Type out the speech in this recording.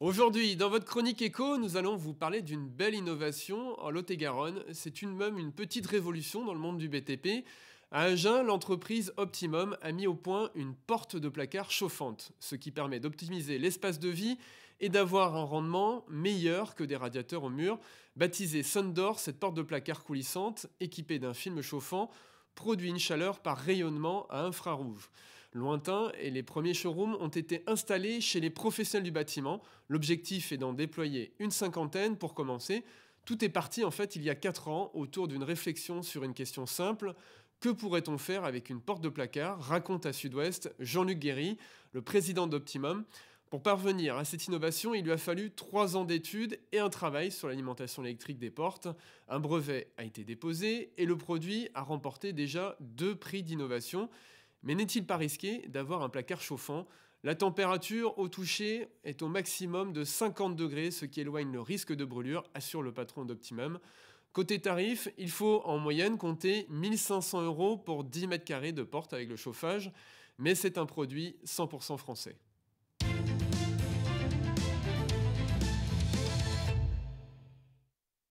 Aujourd'hui, dans votre chronique écho, nous allons vous parler d'une belle innovation en Lot-et-Garonne. C'est une même une petite révolution dans le monde du BTP. À Agen, l'entreprise Optimum a mis au point une porte de placard chauffante, ce qui permet d'optimiser l'espace de vie et d'avoir un rendement meilleur que des radiateurs au mur. Baptisée Sundor, cette porte de placard coulissante, équipée d'un film chauffant, produit une chaleur par rayonnement à infrarouge lointain et les premiers showrooms ont été installés chez les professionnels du bâtiment. L'objectif est d'en déployer une cinquantaine pour commencer. Tout est parti en fait il y a quatre ans autour d'une réflexion sur une question simple. Que pourrait-on faire avec une porte de placard raconte à Sud-Ouest Jean-Luc Guéry, le président d'Optimum. Pour parvenir à cette innovation, il lui a fallu trois ans d'études et un travail sur l'alimentation électrique des portes. Un brevet a été déposé et le produit a remporté déjà deux prix d'innovation. Mais n'est-il pas risqué d'avoir un placard chauffant La température au toucher est au maximum de 50 degrés, ce qui éloigne le risque de brûlure, assure le patron d'Optimum. Côté tarif, il faut en moyenne compter 1500 euros pour 10 mètres carrés de porte avec le chauffage, mais c'est un produit 100% français.